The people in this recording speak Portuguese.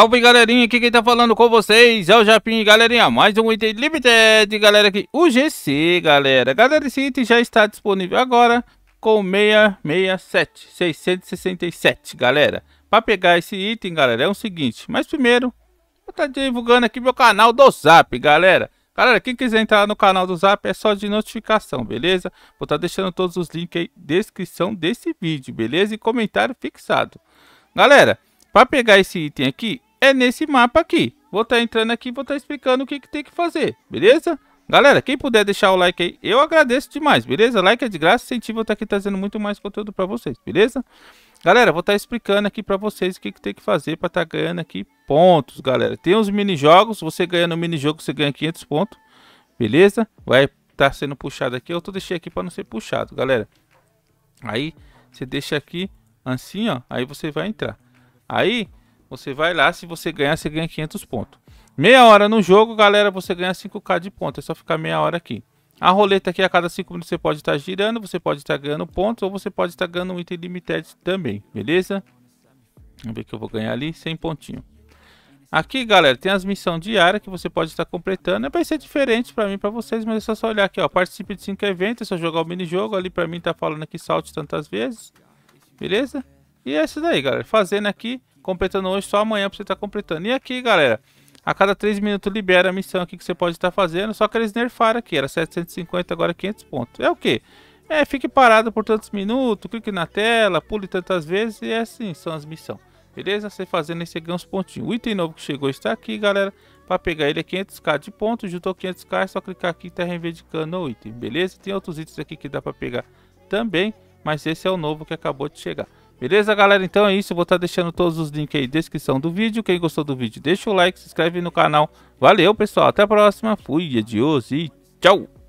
Salve galerinha, aqui quem tá falando com vocês é o Japim, galerinha, mais um item limited, galera, aqui, o GC, galera, galera, esse item já está disponível agora com 667, 667, galera, para pegar esse item, galera, é o seguinte, mas primeiro, vou estar tá divulgando aqui meu canal do Zap, galera, Galera, quem quiser entrar no canal do Zap é só de notificação, beleza? Vou estar tá deixando todos os links aí descrição desse vídeo, beleza? E comentário fixado. Galera, para pegar esse item aqui, é nesse mapa aqui. Vou estar tá entrando aqui e vou estar tá explicando o que, que tem que fazer, beleza? Galera, quem puder deixar o like aí, eu agradeço demais, beleza? Like é de graça, incentivo eu estar tá aqui trazendo muito mais conteúdo para vocês, beleza? Galera, vou estar tá explicando aqui para vocês o que, que tem que fazer para estar tá ganhando aqui pontos, galera. Tem os mini-jogos, você ganha no mini-jogo, você ganha 500 pontos, beleza? Vai estar tá sendo puxado aqui, eu tô deixei aqui para não ser puxado, galera. Aí, você deixa aqui, assim, ó, aí você vai entrar. Aí, você vai lá, se você ganhar, você ganha 500 pontos. Meia hora no jogo, galera, você ganha 5k de ponto. É só ficar meia hora aqui. A roleta aqui, a cada 5 minutos, você pode estar girando, você pode estar ganhando pontos, ou você pode estar ganhando um item limited também, beleza? Vamos ver que eu vou ganhar ali, 100 pontinhos. Aqui, galera, tem as missões diárias que você pode estar completando. É, vai ser diferente para mim para vocês, mas é só olhar aqui, ó. Participe de 5 eventos, é só jogar o minijogo. Ali para mim tá falando aqui salte tantas vezes. Beleza? E é isso daí, galera. Fazendo aqui, completando hoje, só amanhã pra você estar tá completando. E aqui, galera, a cada 3 minutos libera a missão aqui que você pode estar tá fazendo, só que eles nerfaram aqui, era 750, agora 500 pontos. É o que? É, fique parado por tantos minutos, clique na tela, pule tantas vezes e é assim, são as missões. Beleza? Você fazendo esse ganha uns pontinhos. O item novo que chegou está aqui, galera. Para pegar ele é 500k de pontos, juntou 500k, é só clicar aqui e tá reivindicando o item, beleza? Tem outros itens aqui que dá para pegar também, mas esse é o novo que acabou de chegar. Beleza, galera? Então é isso. Eu vou estar tá deixando todos os links aí na descrição do vídeo. Quem gostou do vídeo, deixa o like, se inscreve no canal. Valeu, pessoal. Até a próxima. Fui, adiós e tchau.